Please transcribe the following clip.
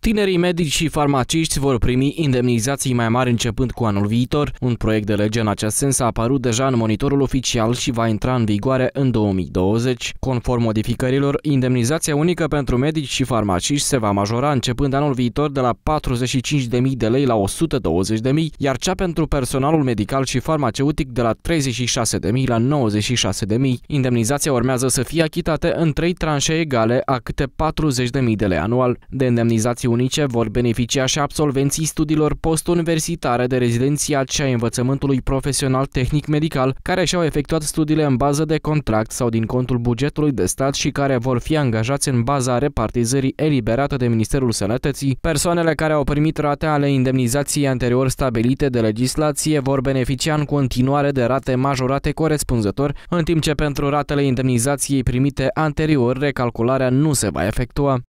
Tinerii medici și farmaciști vor primi indemnizații mai mari începând cu anul viitor. Un proiect de lege în acest sens a apărut deja în monitorul oficial și va intra în vigoare în 2020. Conform modificărilor, indemnizația unică pentru medici și farmaciști se va majora începând anul viitor de la 45.000 de lei la 120.000, iar cea pentru personalul medical și farmaceutic de la 36.000 la 96.000. Indemnizația urmează să fie achitate în trei tranșe egale a câte 40.000 de lei anual. De indemnizații unice vor beneficia și absolvenții studiilor postuniversitare de rezidențiat și a învățământului profesional tehnic-medical, care și-au efectuat studiile în bază de contract sau din contul bugetului de stat și care vor fi angajați în baza repartizării eliberată de Ministerul Sănătății. Persoanele care au primit rate ale indemnizației anterior stabilite de legislație vor beneficia în continuare de rate majorate corespunzător, în timp ce pentru ratele indemnizației primite anterior recalcularea nu se va efectua.